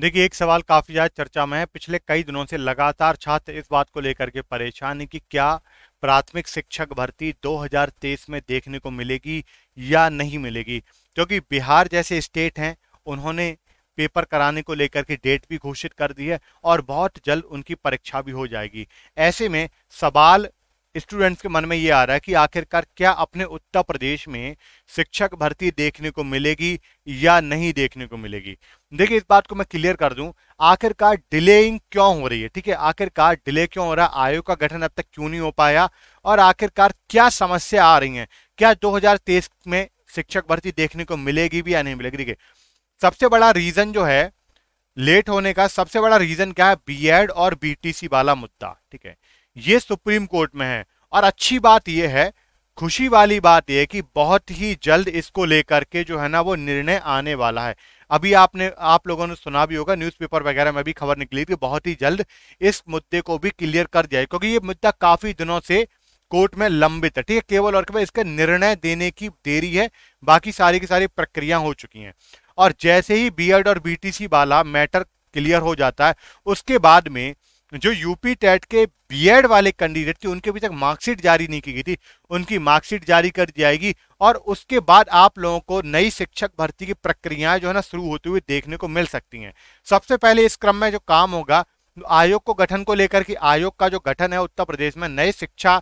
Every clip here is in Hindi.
देखिए एक सवाल काफ़ी ज़्यादा चर्चा में है पिछले कई दिनों से लगातार छात्र इस बात को लेकर के परेशान है कि क्या प्राथमिक शिक्षक भर्ती 2023 में देखने को मिलेगी या नहीं मिलेगी क्योंकि बिहार जैसे स्टेट हैं उन्होंने पेपर कराने को लेकर के डेट भी घोषित कर दी है और बहुत जल्द उनकी परीक्षा भी हो जाएगी ऐसे में सवाल स्टूडेंट्स के मन में ये आ रहा है कि आखिरकार क्या अपने उत्तर प्रदेश में शिक्षक भर्ती देखने को मिलेगी या नहीं देखने को मिलेगी देखिए इस बात को मैं क्लियर कर दूं आखिरकार डिलेइंग क्यों हो रही है ठीक है आखिरकार डिले क्यों हो रहा है आयोग का गठन अब तक क्यों नहीं हो पाया और आखिरकार क्या समस्या आ रही है क्या दो में शिक्षक भर्ती देखने को मिलेगी भी या नहीं मिलेगी देखिए सबसे बड़ा रीजन जो है लेट होने का सबसे बड़ा रीजन क्या है बी और बी वाला मुद्दा ठीक है ये सुप्रीम कोर्ट में है और अच्छी बात यह है खुशी वाली बात यह कि बहुत ही जल्द इसको लेकर के जो है ना वो निर्णय आने वाला है अभी आपने आप लोगों ने सुना भी होगा न्यूज़पेपर वगैरह में भी खबर निकली थी बहुत ही जल्द इस मुद्दे को भी क्लियर कर दिया क्योंकि ये मुद्दा काफ़ी दिनों से कोर्ट में लंबित है ठीक है केवल और केवल इसका निर्णय देने की देरी है बाकी सारी की सारी प्रक्रिया हो चुकी हैं और जैसे ही बी और बी वाला मैटर क्लियर हो जाता है उसके बाद में जो यूपी टेट के बीएड वाले कैंडिडेट थे उनके अभी तक मार्कशीट जारी नहीं की गई थी उनकी मार्कशीट जारी कर दी जाएगी और उसके बाद आप लोगों को नई शिक्षक भर्ती की प्रक्रियाएं जो है ना शुरू होती हुई देखने को मिल सकती हैं सबसे पहले इस क्रम में जो काम होगा आयोग को गठन को लेकर के आयोग का जो गठन है उत्तर प्रदेश में नए शिक्षा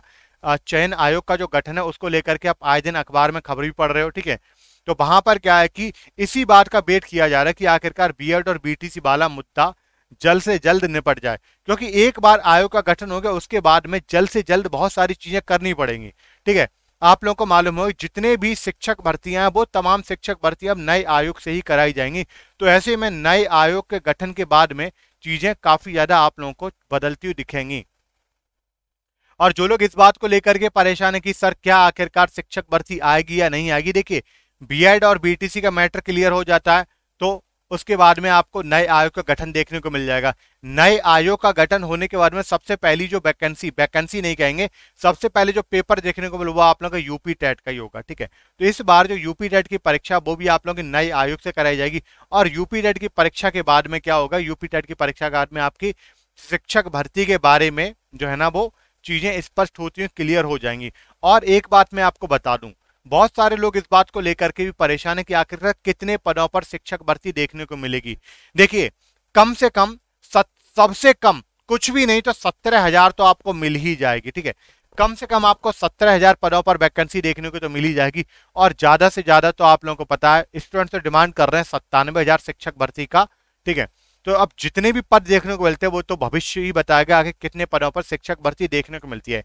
चयन आयोग का जो गठन है उसको लेकर के आप आए दिन अखबार में खबर भी पढ़ रहे हो ठीक है तो वहां पर क्या है कि इसी बात का वेट किया जा रहा है कि आखिरकार बीएड और बीटीसी वाला मुद्दा जल्द से जल्द निपट जाए क्योंकि एक बार आयोग का गठन हो गया उसके बाद में जल्द से जल्द बहुत सारी चीजें करनी पड़ेंगी ठीक है आप लोगों को मालूम हो जितने भी शिक्षक भर्तियां हैं वो तमाम शिक्षक भर्तियां अब नए आयोग से ही कराई जाएंगी तो ऐसे में नए आयोग के गठन के बाद में चीजें काफी ज्यादा आप लोगों को बदलती हुई दिखेंगी और जो लोग इस बात को लेकर के परेशान है कि सर क्या आखिरकार शिक्षक भर्ती आएगी या नहीं आएगी देखिए बीएड और बीटीसी का मैटर क्लियर हो जाता है तो उसके बाद में आपको नए आयोग का गठन देखने को मिल जाएगा नए आयोग का गठन होने के बाद में सबसे पहली जो वैकेंसी वैकेंसी नहीं कहेंगे सबसे पहले जो पेपर देखने को मिले वो आप लोग का यूपी टेट का ही होगा ठीक है तो इस बार जो यूपी टेट की परीक्षा वो भी आप लोगों के नए आयोग से कराई जाएगी और यूपी टेट की परीक्षा के बाद में क्या होगा यूपी टेट की परीक्षा के बाद में आपकी शिक्षक भर्ती के बारे में जो है ना वो चीजें स्पष्ट होती हैं क्लियर हो जाएंगी और एक बात मैं आपको बता दूं बहुत सारे लोग इस बात को लेकर के भी परेशान है कि आखिर तक कितने पदों पर शिक्षक भर्ती देखने को मिलेगी देखिए कम से कम सबसे कम कुछ भी नहीं तो सत्रह हजार तो आपको मिल ही जाएगी ठीक है कम से कम आपको सत्रह हजार पदों पर वैकेंसी देखने को तो मिल ही जाएगी और ज्यादा से ज्यादा तो आप लोगों को पता है स्टूडेंट्स तो डिमांड कर रहे हैं सत्तानवे हजार शिक्षक भर्ती का ठीक है तो अब जितने भी पद देखने को मिलते हैं वो तो भविष्य ही बताएगा आगे कितने पदों पर शिक्षक भर्ती देखने को मिलती है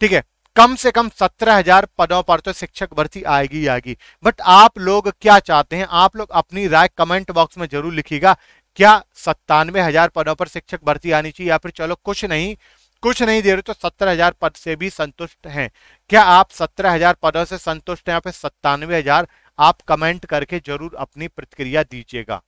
ठीक है कम से कम सत्रह हजार पदों पर तो शिक्षक भर्ती आएगी आएगी बट आप लोग क्या चाहते हैं आप लोग अपनी राय कमेंट बॉक्स में जरूर लिखिएगा क्या सत्तानवे हजार पदों पर शिक्षक भर्ती आनी चाहिए या फिर चलो कुछ नहीं कुछ नहीं दे रहे तो सत्रह हजार पद से भी संतुष्ट हैं क्या आप सत्रह हजार पदों से संतुष्ट हैं या फिर सत्तानवे हजार आप कमेंट करके जरूर अपनी प्रतिक्रिया दीजिएगा